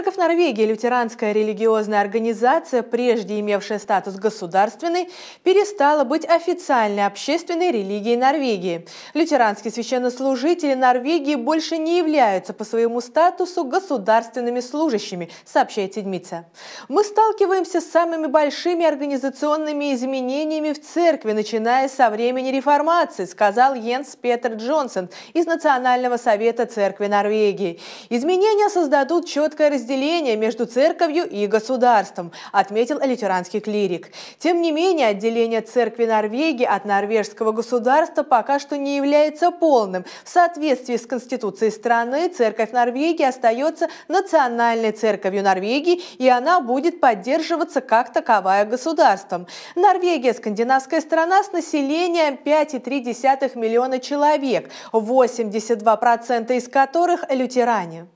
Церковь Норвегии, лютеранская религиозная организация, прежде имевшая статус государственной, перестала быть официальной общественной религией Норвегии. Лютеранские священнослужители Норвегии больше не являются по своему статусу государственными служащими, сообщает Седмица. Мы сталкиваемся с самыми большими организационными изменениями в церкви, начиная со времени реформации, сказал Йенс Петер Джонсон из Национального совета церкви Норвегии. Изменения создадут четкое разделение разделения между церковью и государством, отметил лютеранский клирик. Тем не менее, отделение церкви Норвегии от норвежского государства пока что не является полным. В соответствии с конституцией страны, церковь Норвегии остается национальной церковью Норвегии, и она будет поддерживаться как таковая государством. Норвегия – скандинавская страна с населением 5,3 миллиона человек, 82% из которых – лютеране.